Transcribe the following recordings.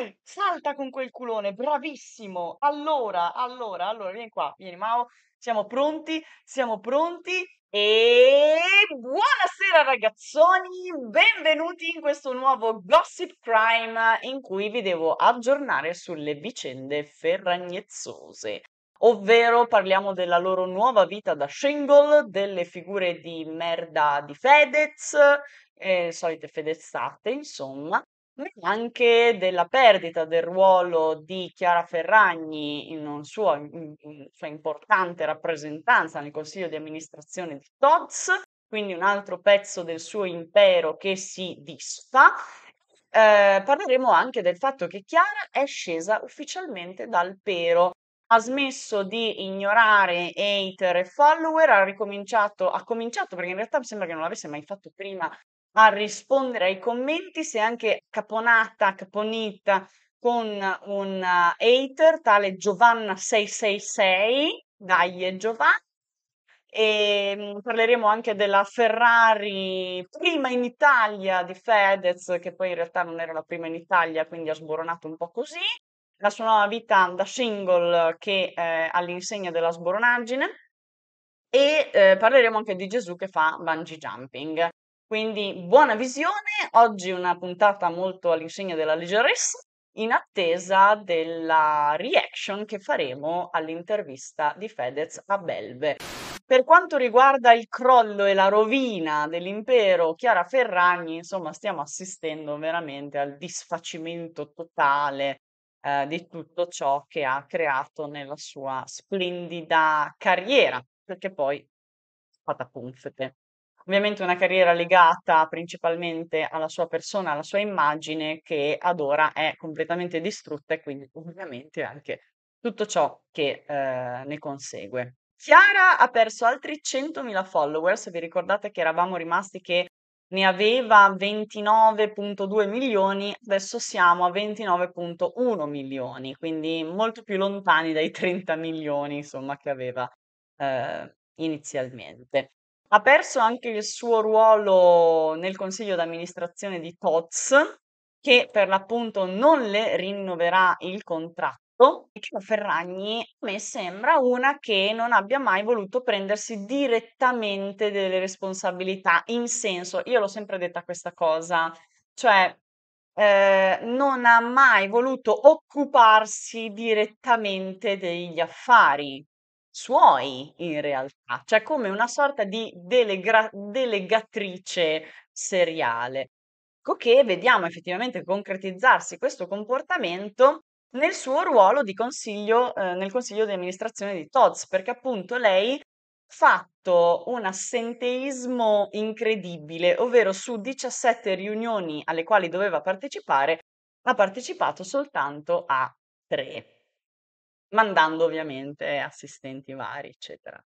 Dai, salta con quel culone, bravissimo. Allora, allora, allora, vieni qua, vieni Mao. Siamo pronti, siamo pronti. E buonasera ragazzoni, benvenuti in questo nuovo Gossip Crime in cui vi devo aggiornare sulle vicende ferragnezzose ovvero parliamo della loro nuova vita da shingle, delle figure di merda di Fedez, eh, solite fedezzate, insomma, anche della perdita del ruolo di Chiara Ferragni in una suo, sua importante rappresentanza nel consiglio di amministrazione di TOTS, quindi un altro pezzo del suo impero che si disfa. Eh, parleremo anche del fatto che Chiara è scesa ufficialmente dal pero. Ha smesso di ignorare hater e follower, ha ricominciato, ha cominciato perché in realtà mi sembra che non l'avesse mai fatto prima a rispondere ai commenti, se anche caponata, caponita con un eh, hater tale Giovanna666, dai Giovanna, e ehm, parleremo anche della Ferrari prima in Italia di Fedez, che poi in realtà non era la prima in Italia, quindi ha sboronato un po' così, la sua nuova vita da single che eh, all'insegna della sboronaggine e eh, parleremo anche di Gesù che fa bungee jumping. Quindi buona visione, oggi una puntata molto all'insegna della leggerezza, in attesa della reaction che faremo all'intervista di Fedez a Belve. Per quanto riguarda il crollo e la rovina dell'impero Chiara Ferragni, insomma, stiamo assistendo veramente al disfacimento totale eh, di tutto ciò che ha creato nella sua splendida carriera, perché poi punfete. Ovviamente una carriera legata principalmente alla sua persona, alla sua immagine, che ad ora è completamente distrutta e quindi ovviamente anche tutto ciò che eh, ne consegue. Chiara ha perso altri 100.000 followers, vi ricordate che eravamo rimasti che ne aveva 29.2 milioni, adesso siamo a 29.1 milioni, quindi molto più lontani dai 30 milioni insomma, che aveva eh, inizialmente. Ha perso anche il suo ruolo nel consiglio d'amministrazione di TOTS, che per l'appunto non le rinnoverà il contratto. E Ferragni a me sembra una che non abbia mai voluto prendersi direttamente delle responsabilità, in senso, io l'ho sempre detta questa cosa, cioè eh, non ha mai voluto occuparsi direttamente degli affari suoi in realtà, cioè come una sorta di delegra- delegatrice seriale. Ecco che vediamo effettivamente concretizzarsi questo comportamento nel suo ruolo di consiglio, eh, nel consiglio di amministrazione di Todds, perché appunto lei fatto un assenteismo incredibile, ovvero su 17 riunioni alle quali doveva partecipare, ha partecipato soltanto a 3 mandando ovviamente assistenti vari, eccetera.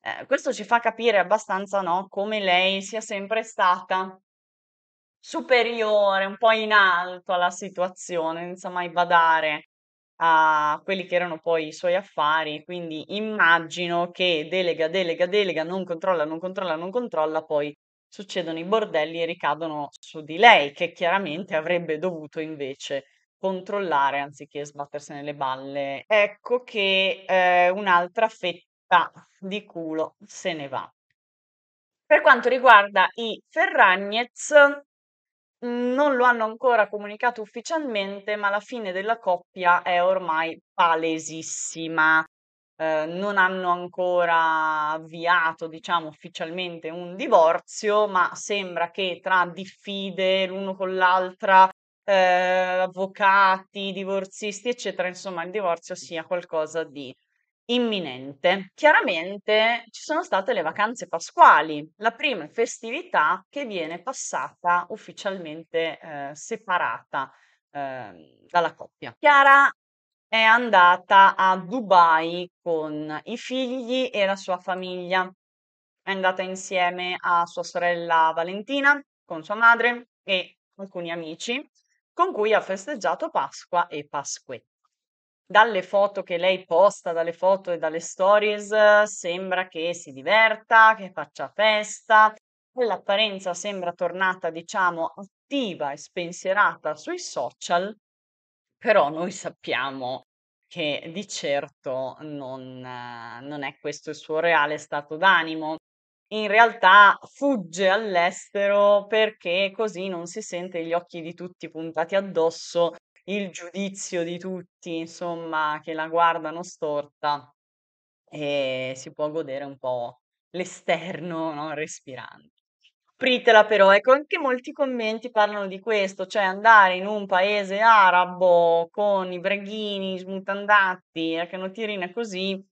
Eh, questo ci fa capire abbastanza no, come lei sia sempre stata superiore, un po' in alto alla situazione, senza mai badare a quelli che erano poi i suoi affari. Quindi immagino che delega, delega, delega, non controlla, non controlla, non controlla, poi succedono i bordelli e ricadono su di lei, che chiaramente avrebbe dovuto invece controllare anziché sbattersi nelle balle. Ecco che eh, un'altra fetta di culo se ne va. Per quanto riguarda i Ferragnez, non lo hanno ancora comunicato ufficialmente, ma la fine della coppia è ormai palesissima. Eh, non hanno ancora avviato, diciamo, ufficialmente un divorzio, ma sembra che tra diffide l'uno con l'altra eh, avvocati, divorzisti, eccetera, insomma il divorzio sia qualcosa di imminente. Chiaramente ci sono state le vacanze pasquali, la prima festività che viene passata ufficialmente eh, separata eh, dalla coppia. Chiara è andata a Dubai con i figli e la sua famiglia. È andata insieme a sua sorella Valentina, con sua madre e alcuni amici con cui ha festeggiato Pasqua e Pasquetta. Dalle foto che lei posta, dalle foto e dalle stories, sembra che si diverta, che faccia festa. All'apparenza sembra tornata, diciamo, attiva e spensierata sui social, però noi sappiamo che di certo non, non è questo il suo reale stato d'animo in realtà fugge all'estero perché così non si sente gli occhi di tutti puntati addosso, il giudizio di tutti, insomma, che la guardano storta e si può godere un po' l'esterno, no? respirando. Apritela però, ecco, anche molti commenti parlano di questo, cioè andare in un paese arabo con i breghini, smutandati, la ecco, canotierina così,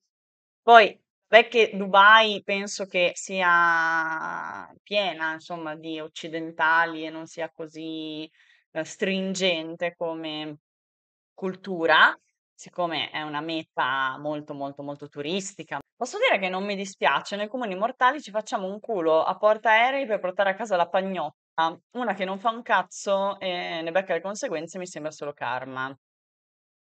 poi Beh, che Dubai penso che sia piena, insomma, di occidentali e non sia così, ehm, stringente come cultura, siccome è una meta molto, molto, molto turistica. Posso dire che non mi dispiace, noi comuni mortali ci facciamo un culo a portaerei per portare a casa la pagnotta. Una che non fa un cazzo e eh, ne becca le conseguenze mi sembra solo karma.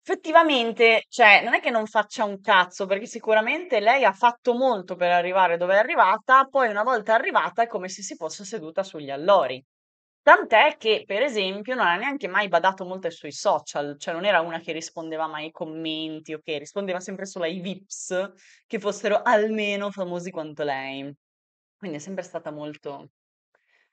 Effettivamente, cioè, non è che non faccia un cazzo, perché sicuramente lei ha fatto molto per arrivare dove è arrivata, poi una volta arrivata è come se si fosse seduta sugli allori. Tant'è che, per esempio, non ha neanche mai badato molto ai suoi social, cioè non era una che rispondeva mai ai commenti, ok, rispondeva sempre solo ai VIPs che fossero almeno famosi quanto lei. Quindi è sempre stata molto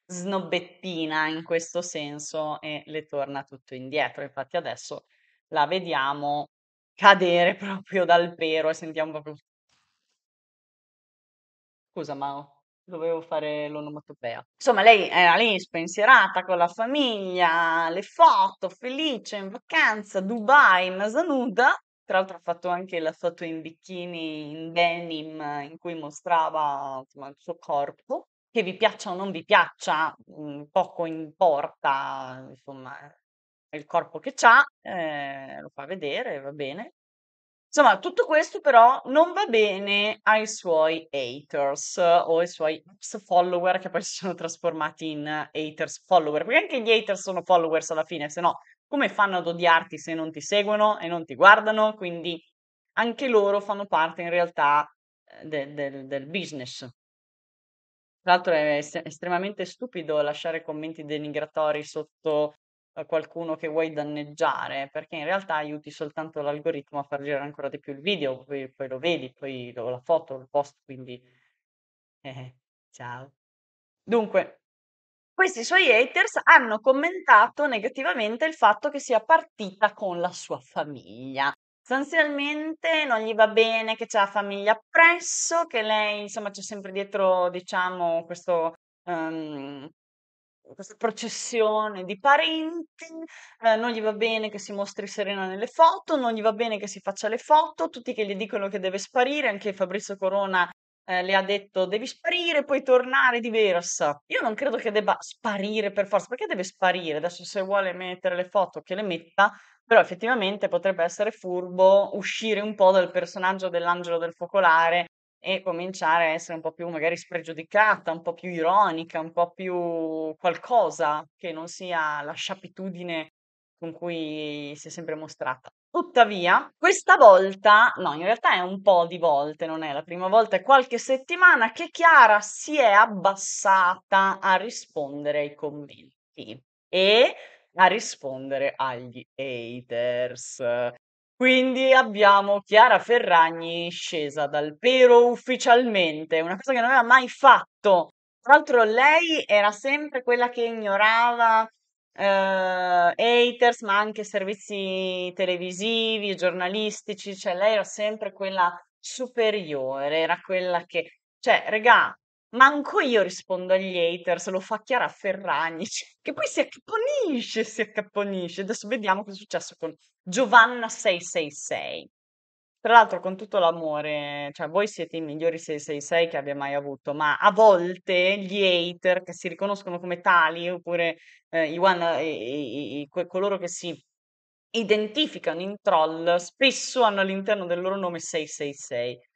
snobbettina in questo senso e le torna tutto indietro. Infatti adesso la vediamo cadere proprio dal pero e sentiamo proprio Scusa, ma dovevo fare l'onomatopea. Insomma, lei era lì spensierata con la famiglia, le foto, felice, in vacanza, Dubai, nasanuda. Tra l'altro ha fatto anche la foto in bikini, in denim, in cui mostrava insomma, il suo corpo. Che vi piaccia o non vi piaccia, mm, poco importa, insomma, il corpo che ha, eh, lo fa vedere, va bene. Insomma, tutto questo però non va bene ai suoi haters o ai suoi follower che poi si sono trasformati in haters follower, perché anche gli haters sono followers alla fine, se no come fanno ad odiarti se non ti seguono e non ti guardano? Quindi anche loro fanno parte in realtà eh, de- de- del business, tra l'altro è estremamente stupido lasciare commenti denigratori sotto qualcuno che vuoi danneggiare, perché in realtà aiuti soltanto l'algoritmo a far girare ancora di più il video, poi, poi lo vedi, poi lo, la foto, il post, quindi eh, ciao. Dunque, questi suoi haters hanno commentato negativamente il fatto che sia partita con la sua famiglia. Sostanzialmente non gli va bene che c'è la famiglia appresso, che lei insomma c'è sempre dietro, diciamo, questo Um, questa processione di parenti, eh, non gli va bene che si mostri Serena nelle foto, non gli va bene che si faccia le foto, tutti che gli dicono che deve sparire, anche Fabrizio Corona eh, le ha detto devi sparire, puoi tornare diversa. Io non credo che debba sparire per forza, perché deve sparire? Adesso se vuole mettere le foto che le metta, però effettivamente potrebbe essere furbo uscire un po' dal personaggio dell'angelo del focolare e cominciare a essere un po' più magari spregiudicata, un po' più ironica, un po' più qualcosa che non sia la sciapitudine con cui si è sempre mostrata. Tuttavia, questa volta, no, in realtà è un po' di volte, non è la prima volta, è qualche settimana che Chiara si è abbassata a rispondere ai commenti e a rispondere agli haters. Quindi abbiamo Chiara Ferragni scesa dal pero ufficialmente, una cosa che non aveva mai fatto. Tra l'altro lei era sempre quella che ignorava eh, haters, ma anche servizi televisivi, giornalistici, cioè lei era sempre quella superiore, era quella che... Cioè, regà, Manco io rispondo agli haters, lo fa Chiara Ferragni, cioè, che poi si accapponisce, si accapponisce. Adesso vediamo cosa è successo con Giovanna666. Tra l'altro, con tutto l'amore, cioè voi siete i migliori 666 che abbia mai avuto, ma a volte gli hater che si riconoscono come tali, oppure eh, i one, eh, i, i, i, coloro che si identificano in troll, spesso hanno all'interno del loro nome 666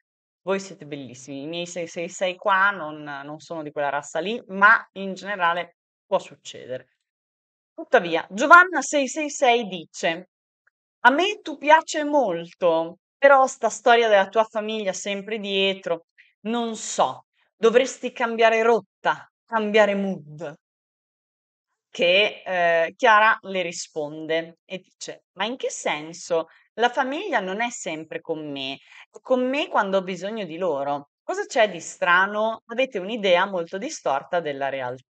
voi siete bellissimi, i miei 666 qua non, non sono di quella razza lì, ma in generale può succedere. Tuttavia, Giovanna 666 dice, a me tu piace molto, però sta storia della tua famiglia sempre dietro, non so, dovresti cambiare rotta, cambiare mood. Che eh, Chiara le risponde e dice: Ma in che senso la famiglia non è sempre con me, è con me quando ho bisogno di loro. Cosa c'è di strano? Avete un'idea molto distorta della realtà.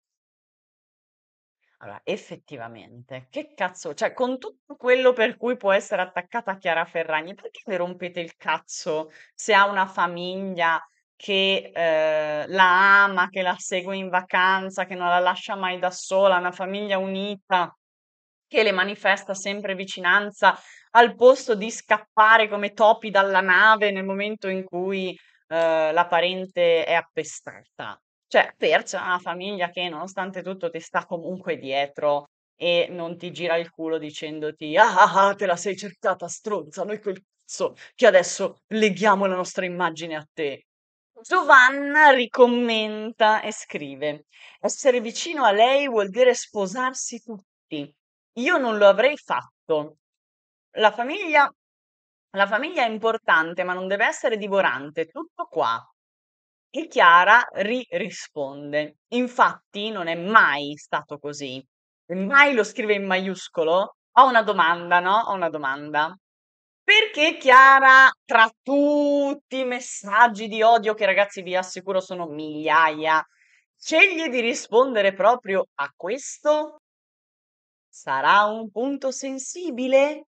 Allora, effettivamente, che cazzo, cioè con tutto quello per cui può essere attaccata Chiara Ferragni, perché le rompete il cazzo se ha una famiglia che eh, la ama, che la segue in vacanza, che non la lascia mai da sola, una famiglia unita, che le manifesta sempre vicinanza, al posto di scappare come topi dalla nave nel momento in cui eh, la parente è appestata. Cioè, Perch è una famiglia che nonostante tutto ti sta comunque dietro e non ti gira il culo dicendoti ah ah ah te la sei cercata stronza, noi quel cazzo che adesso leghiamo la nostra immagine a te. Giovanna ricommenta e scrive: Essere vicino a lei vuol dire sposarsi tutti. Io non lo avrei fatto. La famiglia la famiglia è importante, ma non deve essere divorante, tutto qua. E Chiara ri- risponde: Infatti, non è mai stato così. mai lo scrive in maiuscolo. Ho una domanda, no? Ho una domanda. Perché Chiara, tra tutti i messaggi di odio che ragazzi vi assicuro sono migliaia, sceglie di rispondere proprio a questo? Sarà un punto sensibile?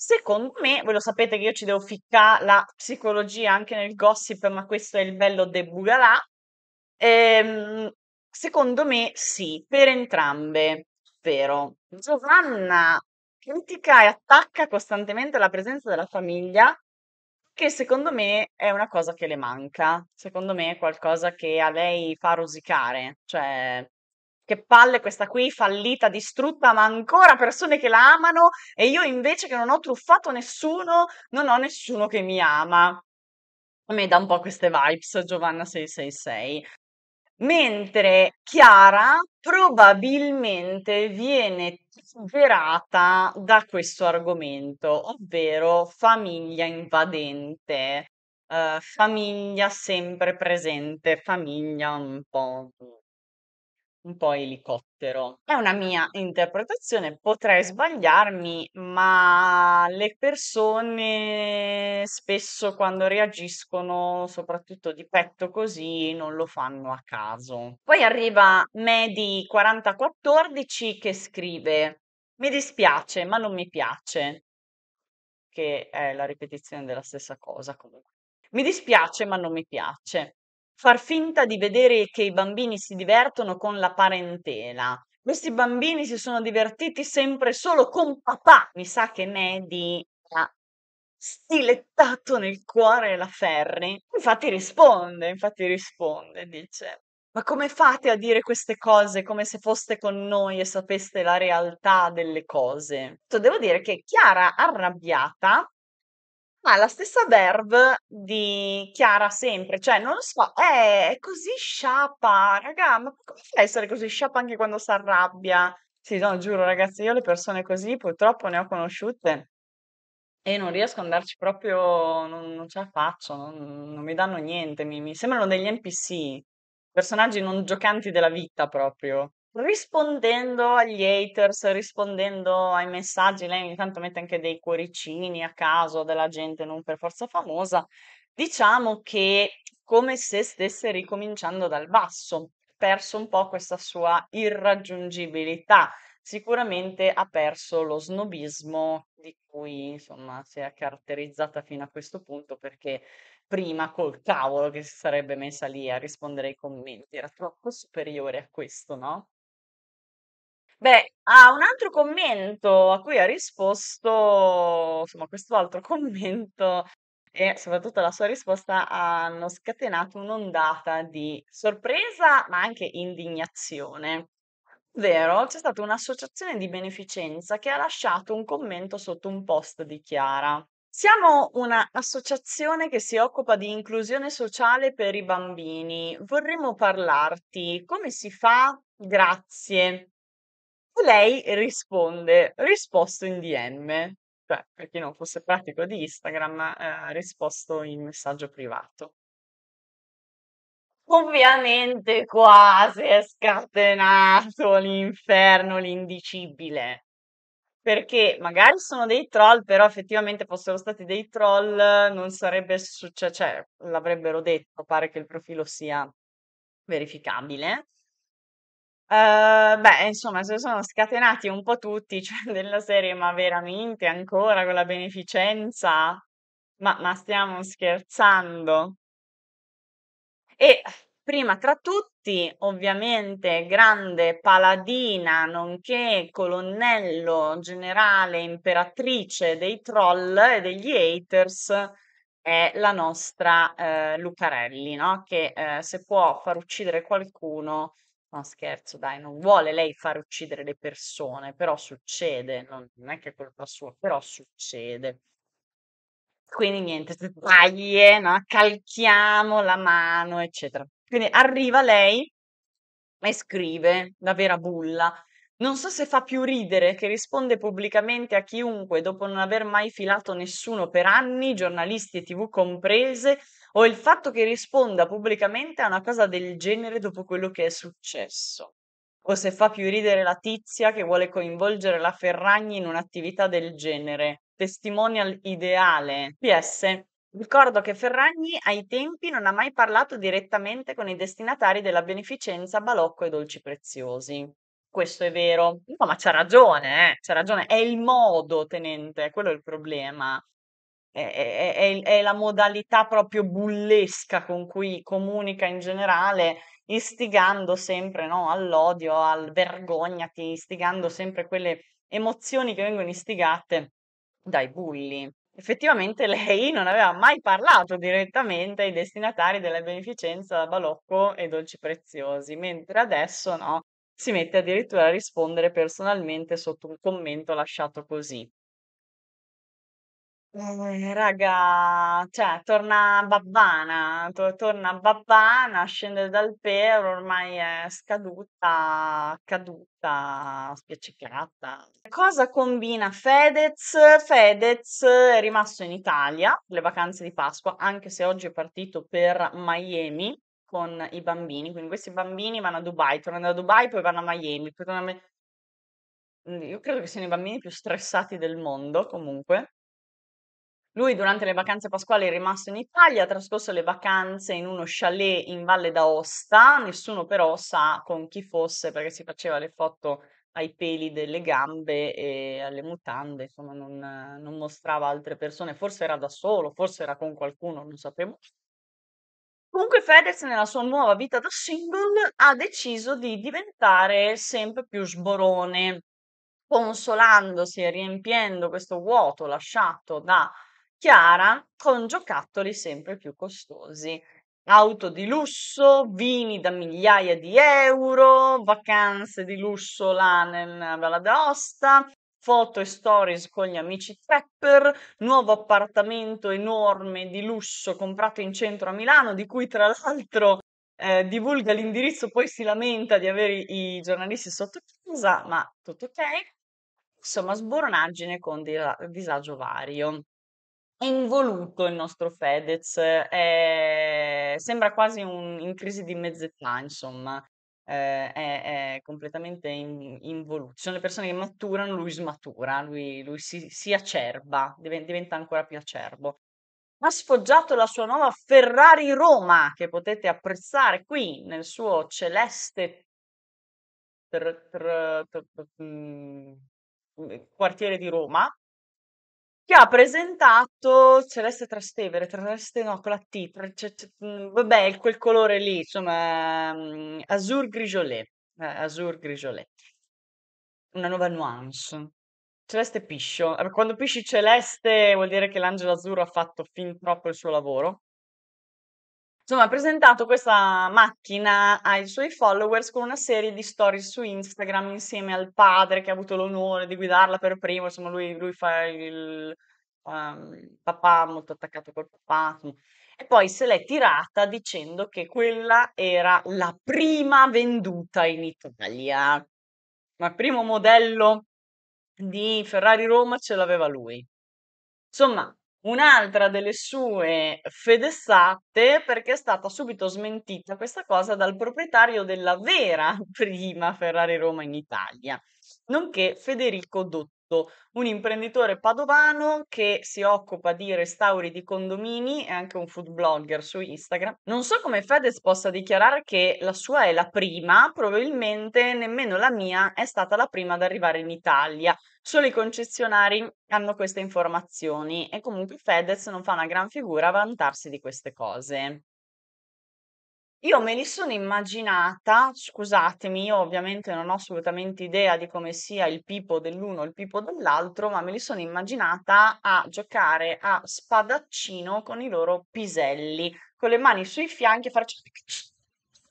Secondo me, voi lo sapete che io ci devo ficcare la psicologia anche nel gossip, ma questo è il bello de Bugalà. Ehm, secondo me sì, per entrambe, vero. Giovanna critica e attacca costantemente la presenza della famiglia, che secondo me è una cosa che le manca, secondo me è qualcosa che a lei fa rosicare, cioè che palle questa qui, fallita, distrutta, ma ancora persone che la amano e io invece che non ho truffato nessuno, non ho nessuno che mi ama. A me dà un po' queste vibes, Giovanna 666. Mentre Chiara probabilmente viene superata da questo argomento, ovvero famiglia invadente, eh, famiglia sempre presente, famiglia un po' Un po' elicottero. È una mia interpretazione, potrei sbagliarmi, ma le persone spesso quando reagiscono, soprattutto di petto così, non lo fanno a caso. Poi arriva Medi4014 che scrive: Mi dispiace, ma non mi piace. Che è la ripetizione della stessa cosa comunque. Mi dispiace, ma non mi piace. Far finta di vedere che i bambini si divertono con la parentela. Questi bambini si sono divertiti sempre solo con papà. Mi sa che Nedi ha stilettato nel cuore la Ferri. Infatti risponde, infatti risponde, dice. Ma come fate a dire queste cose come se foste con noi e sapeste la realtà delle cose? Cioè, devo dire che Chiara arrabbiata ma la stessa verve di Chiara sempre, cioè non lo so, è, così sciapa, raga, ma come fa a essere così sciapa anche quando si arrabbia? Sì, no, giuro ragazzi, io le persone così purtroppo ne ho conosciute e non riesco ad andarci proprio, non, non ce la faccio, non, non mi danno niente, mi, mi sembrano degli NPC, personaggi non giocanti della vita proprio rispondendo agli haters, rispondendo ai messaggi, lei ogni tanto mette anche dei cuoricini a caso della gente non per forza famosa, diciamo che come se stesse ricominciando dal basso, perso un po' questa sua irraggiungibilità, sicuramente ha perso lo snobismo di cui insomma si è caratterizzata fino a questo punto perché prima col cavolo che si sarebbe messa lì a rispondere ai commenti era troppo superiore a questo, no? Beh, ha un altro commento a cui ha risposto, insomma, questo altro commento e soprattutto la sua risposta hanno scatenato un'ondata di sorpresa, ma anche indignazione. Vero, c'è stata un'associazione di beneficenza che ha lasciato un commento sotto un post di Chiara. Siamo un'associazione che si occupa di inclusione sociale per i bambini. Vorremmo parlarti. Come si fa? Grazie lei risponde, risposto in DM, cioè per chi non fosse pratico di Instagram, eh, risposto in messaggio privato. Ovviamente qua si è scatenato l'inferno, l'indicibile. Perché magari sono dei troll, però effettivamente fossero stati dei troll non sarebbe successo, cioè l'avrebbero detto, pare che il profilo sia verificabile. Ehm, beh, insomma, si sono scatenati un po' tutti, cioè della serie, ma veramente ancora con la beneficenza? Ma ma stiamo scherzando? E prima tra tutti, ovviamente, grande paladina, nonché colonnello generale, imperatrice dei troll e degli haters, è la nostra, ehm, Lucarelli, no, che, ehm, se può far uccidere qualcuno No, scherzo dai, non vuole lei far uccidere le persone, però succede, non non è che è colpa sua, però succede. Quindi niente, taglie, no, calchiamo la mano, eccetera. Quindi arriva lei e scrive, la vera bulla, non so se fa più ridere che risponde pubblicamente a chiunque dopo non aver mai filato nessuno per anni, giornalisti e TV comprese, o il fatto che risponda pubblicamente a una cosa del genere dopo quello che è successo. O se fa più ridere la tizia che vuole coinvolgere la Ferragni in un'attività del genere. Testimonial ideale. PS. Ricordo che Ferragni ai tempi non ha mai parlato direttamente con i destinatari della beneficenza Balocco e Dolci Preziosi. Questo è vero. No, ma c'ha ragione, eh, c'ha ragione. È il modo, tenente, quello è il problema. È, è- è- è la modalità proprio bullesca con cui comunica in generale, istigando sempre, no, all'odio, al vergognati, istigando sempre quelle emozioni che vengono istigate dai bulli. Effettivamente lei non aveva mai parlato direttamente ai destinatari della beneficenza Balocco e Dolci Preziosi, mentre adesso no. Si mette addirittura a rispondere personalmente sotto un commento lasciato così. Eh, raga, cioè torna babbana, to- torna babbana, scende dal pero, ormai è scaduta, caduta, spiaccicata. Cosa combina Fedez? Fedez è rimasto in Italia, le vacanze di Pasqua, anche se oggi è partito per Miami, con i bambini, quindi questi bambini vanno a Dubai, tornano da Dubai, poi vanno a Miami, poi tornano a mhmm, Io credo che siano i bambini più stressati del mondo, comunque. Lui durante le vacanze pasquali è rimasto in Italia, ha trascorso le vacanze in uno chalet in Valle d'Aosta, nessuno però sa con chi fosse perché si faceva le foto ai peli delle gambe e alle mutande, insomma non, non mostrava altre persone, forse era da solo, forse era con qualcuno, non sapevo. Comunque Fedez nella sua nuova vita da single ha deciso di diventare sempre più sborone, consolandosi e riempiendo questo vuoto lasciato da Chiara con giocattoli sempre più costosi. Auto di lusso, vini da migliaia di euro, vacanze di lusso là nella Valle d'Aosta, foto e stories con gli amici trapper, nuovo appartamento enorme di lusso comprato in centro a Milano, di cui tra l'altro eh, divulga l'indirizzo, poi si lamenta di avere i giornalisti sotto casa, ma tutto ok. Insomma, sbornaggine con dira- disagio vario. È involuto il nostro Fedez, eh, sembra quasi un, in crisi di mezz'età, insomma eh, è, è, completamente in, involuto. sono le persone che maturano, lui smatura, lui, lui si, si, acerba, diventa ancora più acerbo. Ha sfoggiato la sua nuova Ferrari Roma, che potete apprezzare qui nel suo celeste tr- tr- tr- mm, quartiere di Roma, che ha presentato Celeste Trastevere, Celeste no, con la T, tra, c- c- mm, vabbè, quel colore lì, insomma, mm, Azur Grigiolé, eh, Azur Grigiolé. Una nuova nuance. Celeste Piscio. Quando pisci Celeste vuol dire che l'angelo azzurro ha fatto fin troppo il suo lavoro. Insomma, ha presentato questa macchina ai suoi followers con una serie di stories su Instagram insieme al padre che ha avuto l'onore di guidarla per primo. Insomma, lui, lui fa il, um, papà, molto attaccato col papà. E poi se l'è tirata dicendo che quella era la prima venduta in Italia. Ma il primo modello di Ferrari Roma ce l'aveva lui. Insomma, Un'altra delle sue fedessate, perché è stata subito smentita questa cosa dal proprietario della vera prima Ferrari Roma in Italia, nonché Federico Dott un imprenditore padovano che si occupa di restauri di condomini e anche un food blogger su Instagram. Non so come Fedez possa dichiarare che la sua è la prima, probabilmente nemmeno la mia è stata la prima ad arrivare in Italia. Solo i concessionari hanno queste informazioni e comunque Fedez non fa una gran figura a vantarsi di queste cose. Io me li sono immaginata, scusatemi, io ovviamente non ho assolutamente idea di come sia il Pipo dell'uno o il Pipo dell'altro, ma me li sono immaginata a giocare a spadaccino con i loro piselli, con le mani sui fianchi e farci cioè,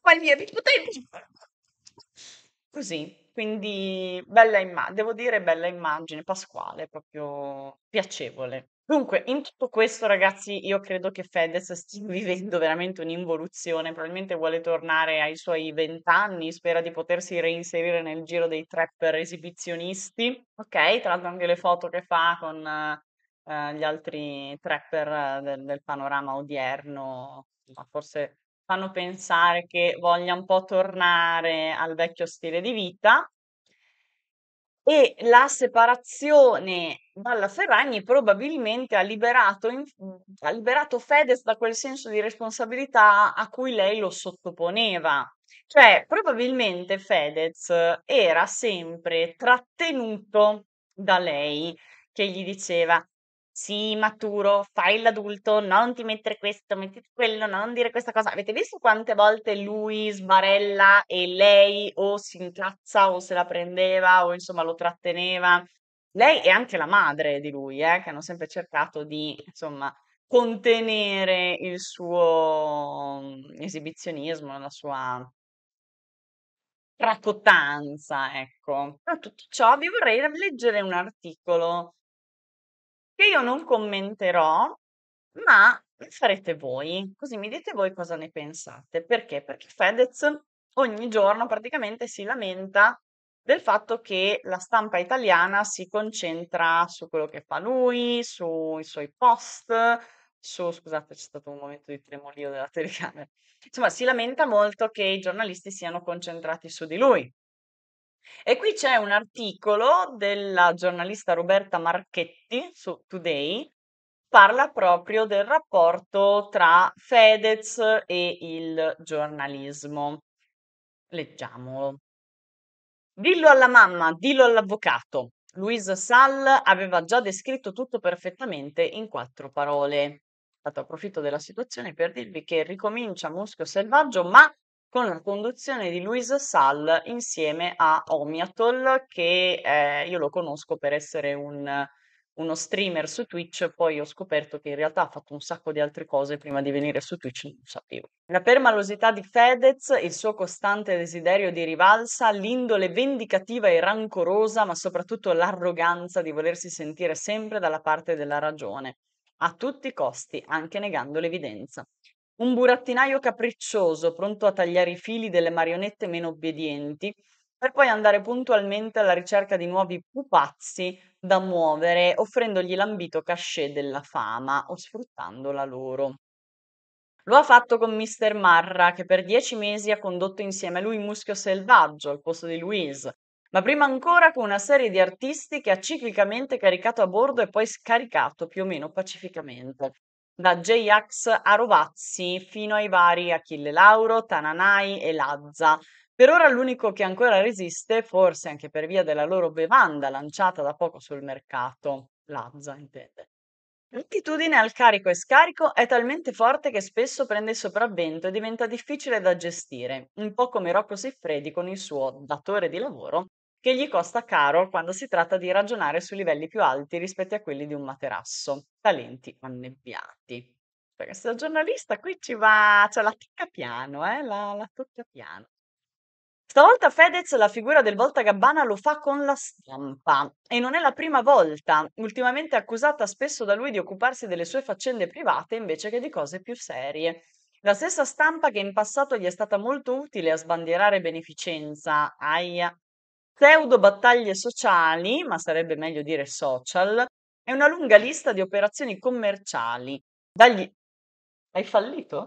vai via, Pippo Così, quindi bella imma- devo dire bella immagine, pasquale, proprio piacevole. Dunque, in tutto questo, ragazzi, io credo che Fedez stia vivendo veramente un'involuzione. Probabilmente vuole tornare ai suoi vent'anni, spera di potersi reinserire nel giro dei trapper esibizionisti. Ok, tra l'altro anche le foto che fa con eh, gli altri trapper del, del panorama odierno, ma forse fanno pensare che voglia un po' tornare al vecchio stile di vita e la separazione dalla Ferragni probabilmente ha liberato, ha liberato Fedez da quel senso di responsabilità a cui lei lo sottoponeva. Cioè, probabilmente Fedez era sempre trattenuto da lei che gli diceva sii maturo, fai l'adulto, non ti mettere questo, mettiti quello, non dire questa cosa. Avete visto quante volte lui sbarella e lei o si incazza o se la prendeva o insomma lo tratteneva? Lei e anche la madre di lui, eh, che hanno sempre cercato di insomma contenere il suo mm, esibizionismo, la sua tracotanza, ecco. Tra tutto ciò vi vorrei leggere un articolo che io non commenterò, ma farete voi, così mi dite voi cosa ne pensate. Perché? Perché Fedez ogni giorno praticamente si lamenta del fatto che la stampa italiana si concentra su quello che fa lui, sui suoi post, su, scusate, c'è stato un momento di tremolio della telecamera. Insomma, si lamenta molto che i giornalisti siano concentrati su di lui. E qui c'è un articolo della giornalista Roberta Marchetti su Today, parla proprio del rapporto tra Fedez e il giornalismo. Leggiamolo. Dillo alla mamma, dillo all'avvocato. Luis Sall aveva già descritto tutto perfettamente in quattro parole. Approfitto della situazione per dirvi che ricomincia Muschio Selvaggio, ma con la conduzione di Luisa Sall insieme a Omiatol, che eh, io lo conosco per essere un, uno streamer su Twitch, poi ho scoperto che in realtà ha fatto un sacco di altre cose prima di venire su Twitch, non sapevo. La permalosità di Fedez, il suo costante desiderio di rivalsa, l'indole vendicativa e rancorosa, ma soprattutto l'arroganza di volersi sentire sempre dalla parte della ragione, a tutti i costi, anche negando l'evidenza. Un burattinaio capriccioso, pronto a tagliare i fili delle marionette meno obbedienti, per poi andare puntualmente alla ricerca di nuovi pupazzi da muovere, offrendogli l'ambito cachet della fama o sfruttandola loro. Lo ha fatto con Mr. Marra, che per dieci mesi ha condotto insieme a lui Muschio Selvaggio al posto di Louise, ma prima ancora con una serie di artisti che ha ciclicamente caricato a bordo e poi scaricato più o meno pacificamente da J-Ax a Rovazzi fino ai vari Achille Lauro, Tananai e Lazza. Per ora l'unico che ancora resiste, forse anche per via della loro bevanda lanciata da poco sul mercato, Lazza intende. L'attitudine al carico e scarico è talmente forte che spesso prende il sopravvento e diventa difficile da gestire, un po' come Rocco Siffredi con il suo datore di lavoro che gli costa caro quando si tratta di ragionare su livelli più alti rispetto a quelli di un materasso. Talenti annebbiati. Questa giornalista qui ci va, cioè la tocca piano, eh, la, la tocca piano. Stavolta Fedez la figura del Volta Gabbana lo fa con la stampa e non è la prima volta, ultimamente accusata spesso da lui di occuparsi delle sue faccende private invece che di cose più serie. La stessa stampa che in passato gli è stata molto utile a sbandierare beneficenza, aia, pseudo battaglie sociali, ma sarebbe meglio dire social, è una lunga lista di operazioni commerciali. Dagli... Hai fallito? Ho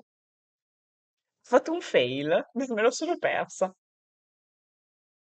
fatto un fail? Me lo sono persa.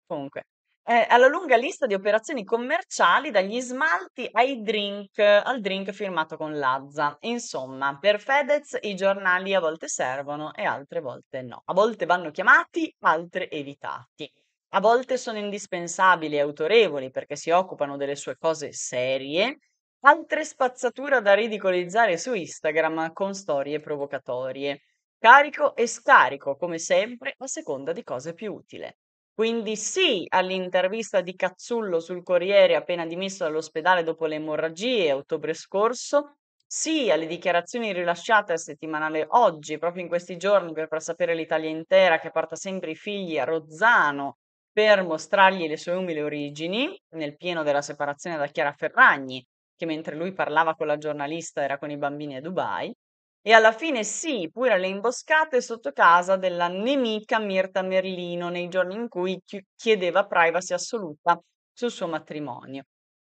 Comunque, è eh, alla lunga lista di operazioni commerciali, dagli smalti ai drink, al drink firmato con Lazza. Insomma, per Fedez i giornali a volte servono e altre volte no. A volte vanno chiamati, altre evitati. A volte sono indispensabili e autorevoli perché si occupano delle sue cose serie, altre spazzatura da ridicolizzare su Instagram con storie provocatorie. Carico e scarico, come sempre, a seconda di cose più utile. Quindi sì all'intervista di Cazzullo sul Corriere appena dimesso dall'ospedale dopo le emorragie ottobre scorso, sì alle dichiarazioni rilasciate al settimanale oggi, proprio in questi giorni, per far sapere l'Italia intera che porta sempre i figli a Rozzano per mostrargli le sue umili origini, nel pieno della separazione da Chiara Ferragni, che mentre lui parlava con la giornalista era con i bambini a Dubai, e alla fine sì, pure alle imboscate sotto casa della nemica Mirta Merlino nei giorni in cui chiedeva privacy assoluta sul suo matrimonio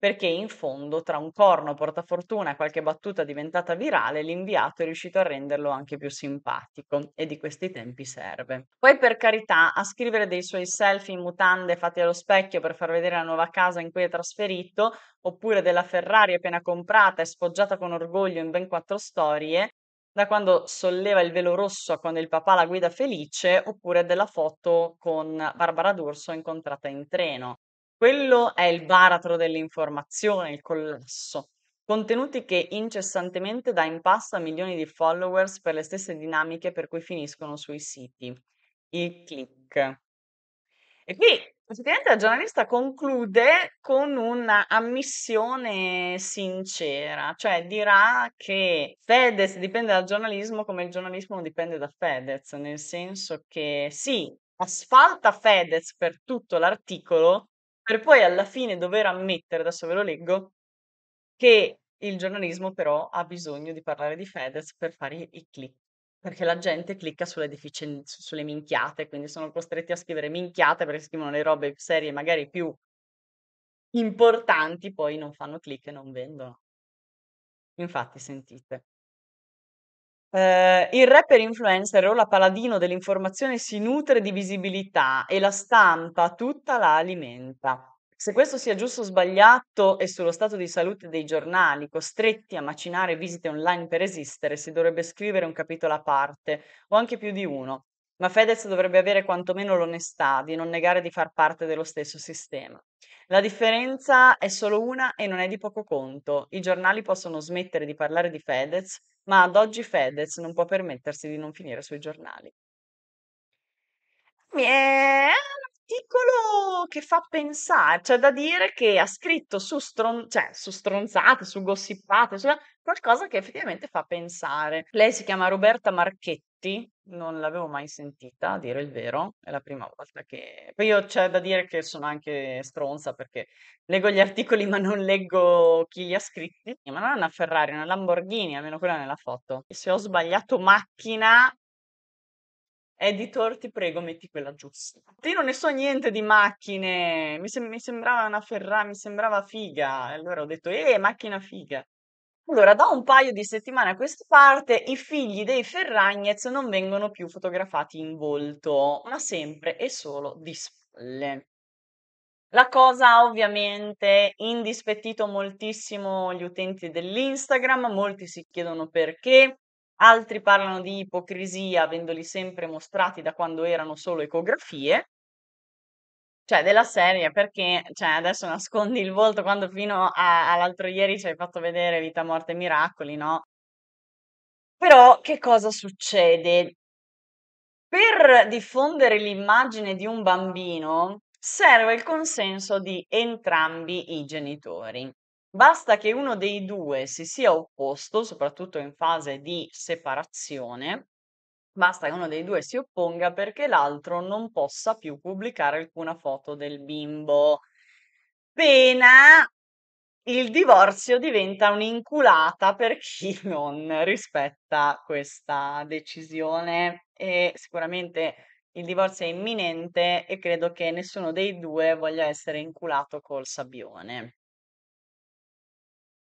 perché in fondo tra un corno portafortuna e qualche battuta diventata virale l'inviato è riuscito a renderlo anche più simpatico e di questi tempi serve. Poi per carità a scrivere dei suoi selfie in mutande fatti allo specchio per far vedere la nuova casa in cui è trasferito oppure della Ferrari appena comprata e sfoggiata con orgoglio in ben quattro storie da quando solleva il velo rosso a quando il papà la guida felice, oppure della foto con Barbara D'Urso incontrata in treno. Quello è il baratro dell'informazione, il collasso. Contenuti che incessantemente dà impasto a milioni di followers per le stesse dinamiche per cui finiscono sui siti. Il click. E qui effettivamente la giornalista conclude con un'ammissione sincera, cioè dirà che Fedez dipende dal giornalismo come il giornalismo dipende da Fedez, nel senso che sì, asfalta Fedez per tutto l'articolo, per poi alla fine dover ammettere, adesso ve lo leggo, che il giornalismo però ha bisogno di parlare di Fedez per fare i, i click, perché la gente clicca sulle, deficien- sulle minchiate, quindi sono costretti a scrivere minchiate perché scrivono le robe serie magari più importanti, poi non fanno click e non vendono. Infatti, sentite, Ehm, il rapper influencer o la paladino dell'informazione si nutre di visibilità e la stampa tutta la alimenta. Se questo sia giusto o sbagliato e sullo stato di salute dei giornali, costretti a macinare visite online per esistere, si dovrebbe scrivere un capitolo a parte, o anche più di uno. Ma Fedez dovrebbe avere quantomeno l'onestà di non negare di far parte dello stesso sistema. La differenza è solo una e non è di poco conto. I giornali possono smettere di parlare di Fedez, ma ad oggi Fedez non può permettersi di non finire sui giornali. Mi articolo che fa pensare, c'è da dire che ha scritto su stron cioè su stronzate, su gossipate, su qualcosa che effettivamente fa pensare. Lei si chiama Roberta Marchetti, non l'avevo mai sentita, a dire il vero, è la prima volta che... Poi io c'è da dire che sono anche stronza perché leggo gli articoli ma non leggo chi li ha scritti. Ma non è una Ferrari, è una Lamborghini, almeno quella nella foto. E se ho sbagliato macchina Editor, ti prego, metti quella giusta. Io non ne so niente di macchine. Mi, sem- mi sembrava una Ferrari, mi sembrava figa. Allora ho detto, eh, macchina figa. Allora, da un paio di settimane a questa parte, i figli dei Ferragnez non vengono più fotografati in volto, ma sempre e solo di spalle. La cosa ha ovviamente indispettito moltissimo gli utenti dell'Instagram, molti si chiedono perché, altri parlano di ipocrisia avendoli sempre mostrati da quando erano solo ecografie. Cioè, della serie, perché cioè, adesso nascondi il volto quando fino a- all'altro ieri ci hai fatto vedere Vita, Morte e Miracoli, no? Però che cosa succede? Per diffondere l'immagine di un bambino serve il consenso di entrambi i genitori. Basta che uno dei due si sia opposto, soprattutto in fase di separazione, basta che uno dei due si opponga perché l'altro non possa più pubblicare alcuna foto del bimbo. Pena il divorzio diventa un'inculata per chi non rispetta questa decisione e sicuramente il divorzio è imminente e credo che nessuno dei due voglia essere inculato col sabbione.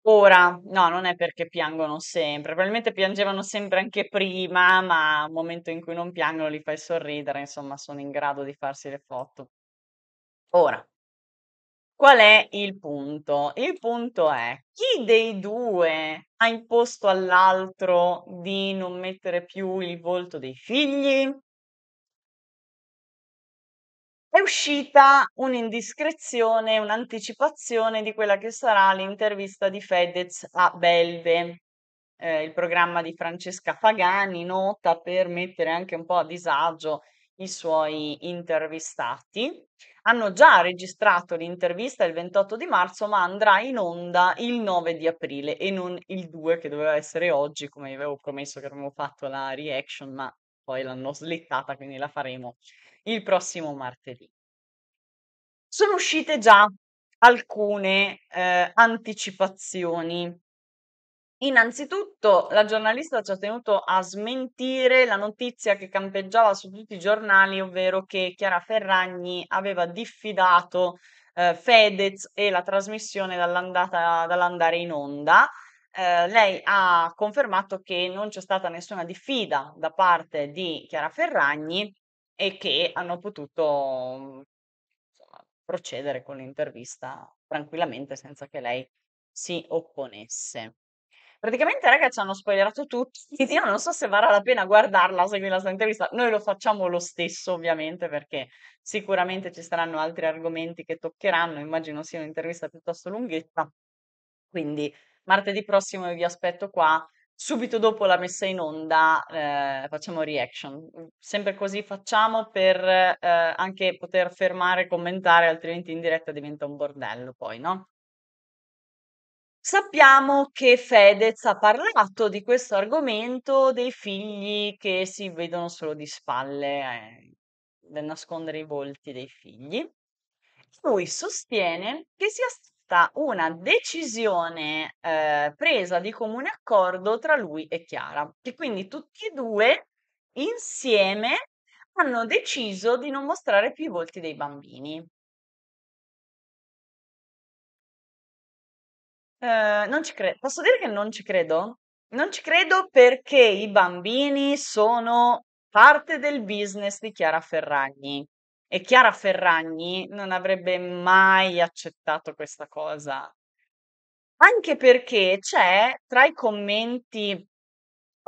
Ora, no, non è perché piangono sempre, probabilmente piangevano sempre anche prima, ma al momento in cui non piangono li fai sorridere, insomma, sono in grado di farsi le foto. Ora, qual è il punto? Il punto è chi dei due ha imposto all'altro di non mettere più il volto dei figli? è uscita un'indiscrezione, un'anticipazione di quella che sarà l'intervista di Fedez a Belve, eh, il programma di Francesca Pagani, nota per mettere anche un po' a disagio i suoi intervistati. Hanno già registrato l'intervista il 28 di marzo, ma andrà in onda il 9 di aprile e non il 2 che doveva essere oggi, come avevo promesso che avremmo fatto la reaction, ma poi l'hanno slittata, quindi la faremo il prossimo martedì. Sono uscite già alcune eh, anticipazioni. Innanzitutto la giornalista ci ha tenuto a smentire la notizia che campeggiava su tutti i giornali, ovvero che Chiara Ferragni aveva diffidato eh, Fedez e la trasmissione dall'andare in onda. Eh, lei ha confermato che non c'è stata nessuna diffida da parte di Chiara Ferragni e che hanno potuto mhmm, insomma, procedere con l'intervista tranquillamente senza che lei si opponesse. Praticamente, ragazzi, ci hanno spoilerato tutti. Io non so se varrà la pena guardarla, seguire la sua intervista. Noi lo facciamo lo stesso, ovviamente, perché sicuramente ci saranno altri argomenti che toccheranno. Immagino sia un'intervista piuttosto lunghetta. Quindi, martedì prossimo vi aspetto qua subito dopo la messa in onda eh, facciamo reaction. Mm, sempre così facciamo per eh, anche poter fermare, e commentare, altrimenti in diretta diventa un bordello poi, no? Sappiamo che Fedez ha parlato di questo argomento dei figli che si vedono solo di spalle, eh, del nascondere i volti dei figli. Lui sostiene che sia stato stata una decisione eh, presa di comune accordo tra lui e Chiara, che quindi tutti e due insieme hanno deciso di non mostrare più i volti dei bambini. Eh, non ci credo. Posso dire che non ci credo? Non ci credo perché i bambini sono parte del business di Chiara Ferragni. E Chiara Ferragni non avrebbe mai accettato questa cosa. Anche perché c'è tra i commenti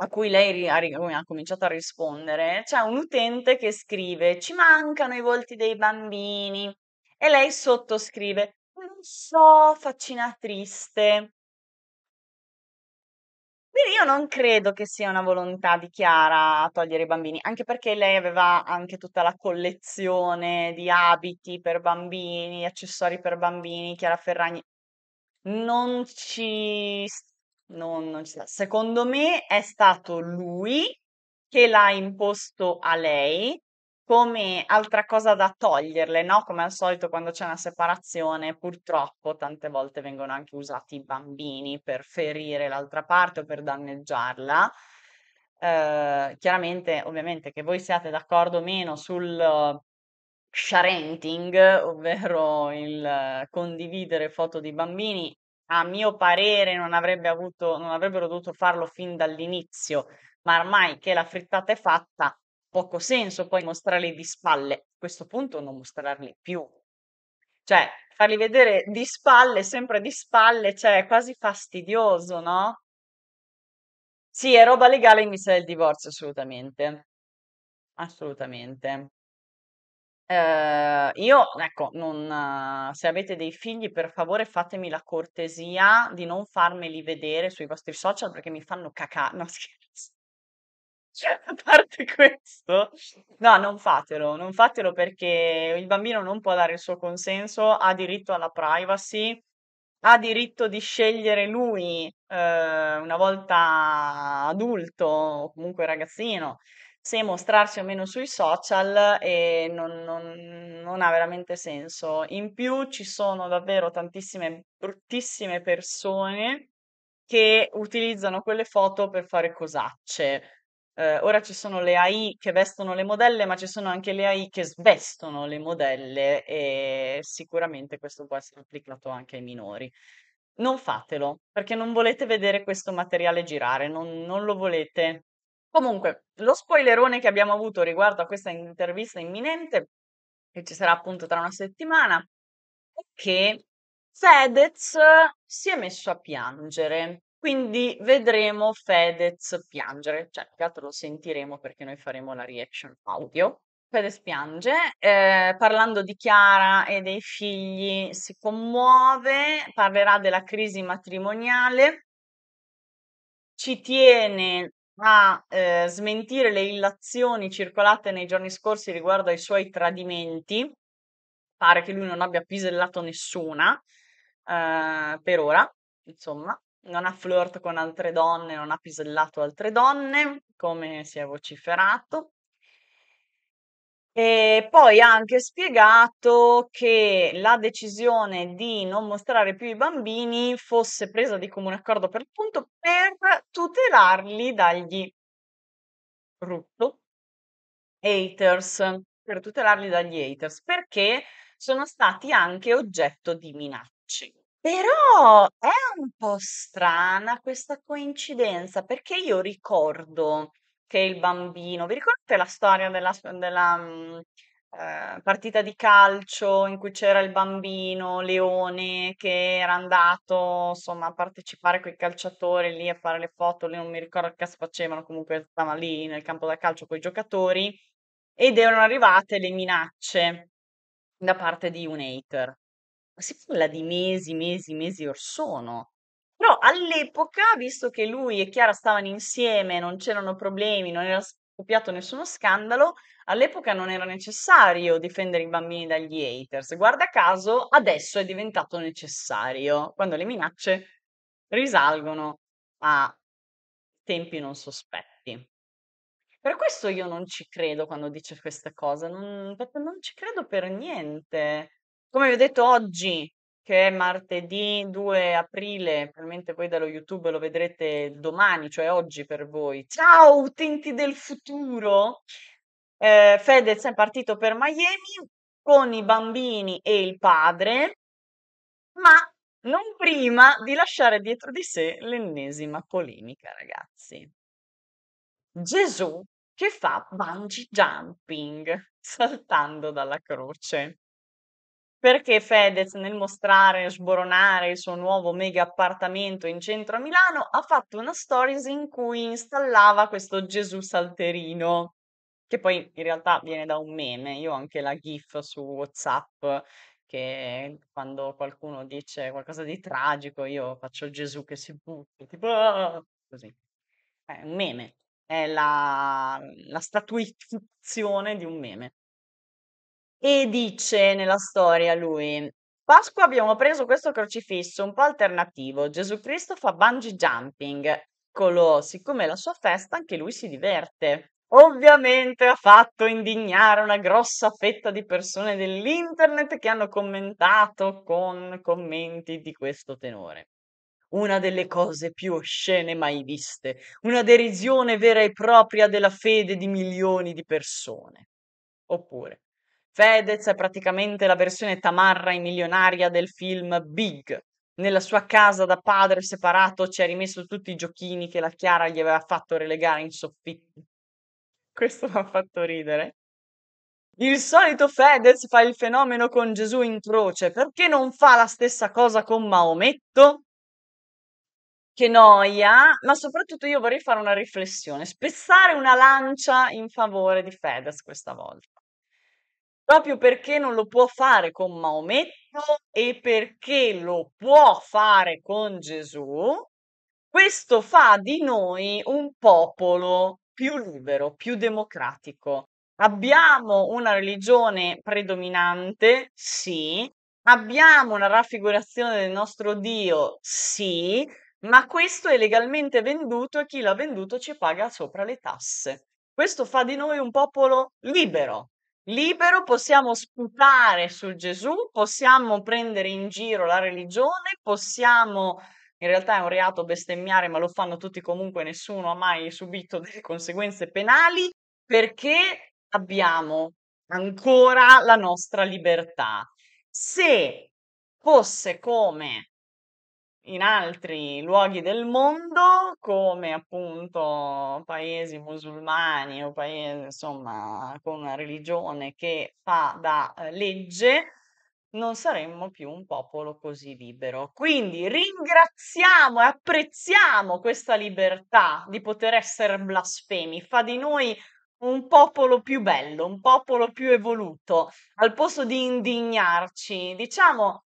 a cui lei ha, ha, cominciato a rispondere, c'è un utente che scrive: Ci mancano i volti dei bambini. E lei sottoscrive: Non so, faccina triste. Quindi io non credo che sia una volontà di Chiara togliere i bambini, anche perché lei aveva anche tutta la collezione di abiti per bambini, accessori per bambini, Chiara Ferragni. Non ci... Non, non ci sta. Secondo me è stato lui che l'ha imposto a lei come altra cosa da toglierle, no? Come al solito quando c'è una separazione, purtroppo tante volte vengono anche usati i bambini per ferire l'altra parte o per danneggiarla. Eh, chiaramente, ovviamente, che voi siate d'accordo o meno sul sharenting, ovvero il condividere foto di bambini, a mio parere non, avrebbe avuto, non avrebbero dovuto farlo fin dall'inizio, ma ormai che la frittata è fatta, poco senso poi mostrarli di spalle. A questo punto non mostrarli più. Cioè, farli vedere di spalle, sempre di spalle, cioè è quasi fastidioso, no? Sì, è roba legale in vista del divorzio, assolutamente. Assolutamente. Eh, io, ecco, non, se avete dei figli, per favore fatemi la cortesia di non farmeli vedere sui vostri social perché mi fanno cacà. No, scherzo. a parte questo, no, non fatelo, non fatelo perché il bambino non può dare il suo consenso, ha diritto alla privacy, ha diritto di scegliere lui eh, una volta adulto o comunque ragazzino se mostrarsi o meno sui social e non, non, non, ha veramente senso. In più ci sono davvero tantissime bruttissime persone che utilizzano quelle foto per fare cosacce eh, ora ci sono le AI che vestono le modelle, ma ci sono anche le AI che svestono le modelle e sicuramente questo può essere applicato anche ai minori. Non fatelo, perché non volete vedere questo materiale girare, non, non lo volete. Comunque, lo spoilerone che abbiamo avuto riguardo a questa intervista imminente, che ci sarà appunto tra una settimana, è che Fedez si è messo a piangere. Quindi vedremo Fedez piangere, cioè più altro lo sentiremo perché noi faremo la reaction audio. Fedez piange, eh, parlando di Chiara e dei figli si commuove, parlerà della crisi matrimoniale, ci tiene a eh, smentire le illazioni circolate nei giorni scorsi riguardo ai suoi tradimenti, pare che lui non abbia pisellato nessuna eh, per ora, insomma, non ha flirt con altre donne, non ha pisellato altre donne, come si è vociferato. E poi ha anche spiegato che la decisione di non mostrare più i bambini fosse presa di comune accordo per l'appunto per tutelarli dagli rutto haters, per tutelarli dagli haters, perché sono stati anche oggetto di minacce. Però è un po' strana questa coincidenza, perché io ricordo che il bambino vi ricordate la storia della della, mhmm, partita di calcio in cui c'era il bambino leone che era andato, insomma, a partecipare con i calciatori lì, a fare le foto, lì non mi ricordo che cazzo facevano, comunque stava lì nel campo da calcio con i giocatori, ed erano arrivate le minacce da parte di un hater. Si parla di mesi, mesi, mesi or sono. Però all'epoca, visto che lui e Chiara stavano insieme, non c'erano problemi, non era scoppiato nessuno scandalo, all'epoca non era necessario difendere i bambini dagli haters. Guarda caso, adesso è diventato necessario, quando le minacce risalgono a tempi non sospetti. Per questo io non ci credo quando dice questa cosa, non, non ci credo per niente. Come vi ho detto oggi, che è martedì 2 aprile, probabilmente voi dallo YouTube lo vedrete domani, cioè oggi per voi. Ciao utenti del futuro! Eh, Fedez è partito per Miami con i bambini e il padre, ma non prima di lasciare dietro di sé l'ennesima polemica, ragazzi. Gesù che fa bungee jumping saltando dalla croce perché Fedez nel mostrare e sboronare il suo nuovo mega appartamento in centro a Milano ha fatto una stories in cui installava questo Gesù Salterino, che poi in realtà viene da un meme, io ho anche la GIF su WhatsApp che quando qualcuno dice qualcosa di tragico io faccio Gesù che si butta, tipo ah! così. È un meme, è la, la statuificazione di un meme. E dice nella storia lui: Pasqua abbiamo preso questo crocifisso un po' alternativo. Gesù Cristo fa bungee jumping. Eccolo, siccome è la sua festa, anche lui si diverte. Ovviamente ha fatto indignare una grossa fetta di persone dell'internet che hanno commentato con commenti di questo tenore una delle cose più oscene mai viste, una derisione vera e propria della fede di milioni di persone. Oppure, Fedez è praticamente la versione tamarra e milionaria del film Big. Nella sua casa da padre separato ci ha rimesso tutti i giochini che la Chiara gli aveva fatto relegare in soffitto. Questo mi ha fatto ridere. Il solito Fedez fa il fenomeno con Gesù in croce, perché non fa la stessa cosa con Maometto? Che noia, ma soprattutto io vorrei fare una riflessione, spezzare una lancia in favore di Fedez questa volta proprio perché non lo può fare con Maometto e perché lo può fare con Gesù, questo fa di noi un popolo più libero, più democratico. Abbiamo una religione predominante? Sì. Abbiamo una raffigurazione del nostro Dio? Sì. Ma questo è legalmente venduto e chi l'ha venduto ci paga sopra le tasse. Questo fa di noi un popolo libero, libero, possiamo sputare su Gesù, possiamo prendere in giro la religione, possiamo, in realtà è un reato bestemmiare, ma lo fanno tutti comunque, nessuno ha mai subito delle conseguenze penali, perché abbiamo ancora la nostra libertà. Se fosse come in altri luoghi del mondo, come appunto paesi musulmani o paesi insomma con una religione che fa da eh, legge, non saremmo più un popolo così libero. Quindi ringraziamo e apprezziamo questa libertà di poter essere blasfemi, fa di noi un popolo più bello, un popolo più evoluto, al posto di indignarci, diciamo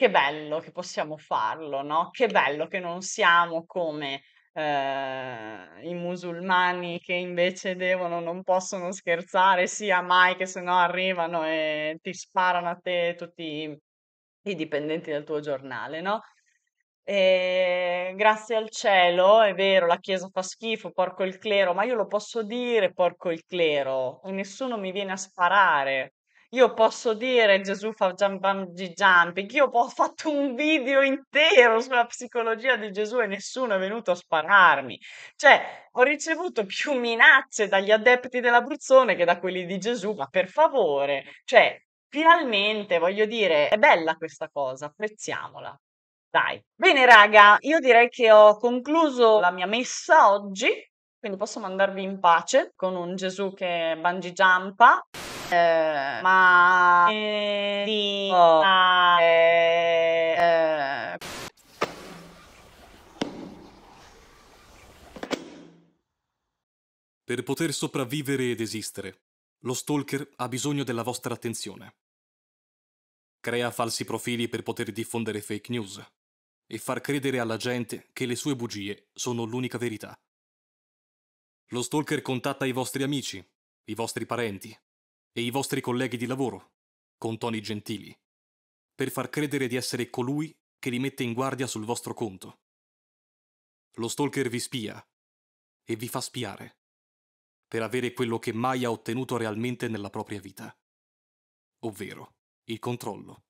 che bello che possiamo farlo, no? Che bello che non siamo come eh, i musulmani che invece devono, non possono scherzare sia mai che se no arrivano e ti sparano a te tutti i dipendenti del tuo giornale, no? E ehm, grazie al cielo, è vero, la Chiesa fa schifo, porco il clero, ma io lo posso dire, porco il clero, e nessuno mi viene a sparare io posso dire Gesù fa jump, jumping, io ho fatto un video intero sulla psicologia di Gesù e nessuno è venuto a spararmi. Cioè, ho ricevuto più minacce dagli adepti dell'Abruzzone che da quelli di Gesù, ma per favore, cioè, finalmente, voglio dire, è bella questa cosa, apprezziamola. Dai. Bene, raga, io direi che ho concluso la mia messa oggi. Quindi posso mandarvi in pace con un Gesù che bungee giampa. Eh, ma eh, di, oh, eh, Per poter sopravvivere ed esistere, lo stalker ha bisogno della vostra attenzione. Crea falsi profili per poter diffondere fake news e far credere alla gente che le sue bugie sono l'unica verità. Lo stalker contatta i vostri amici, i vostri parenti e i vostri colleghi di lavoro, con toni gentili, per far credere di essere colui che li mette in guardia sul vostro conto. Lo stalker vi spia e vi fa spiare per avere quello che mai ha ottenuto realmente nella propria vita, ovvero il controllo.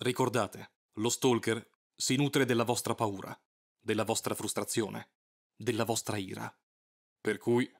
Ricordate, lo stalker si nutre della vostra paura, della vostra frustrazione, della vostra ira. Per cui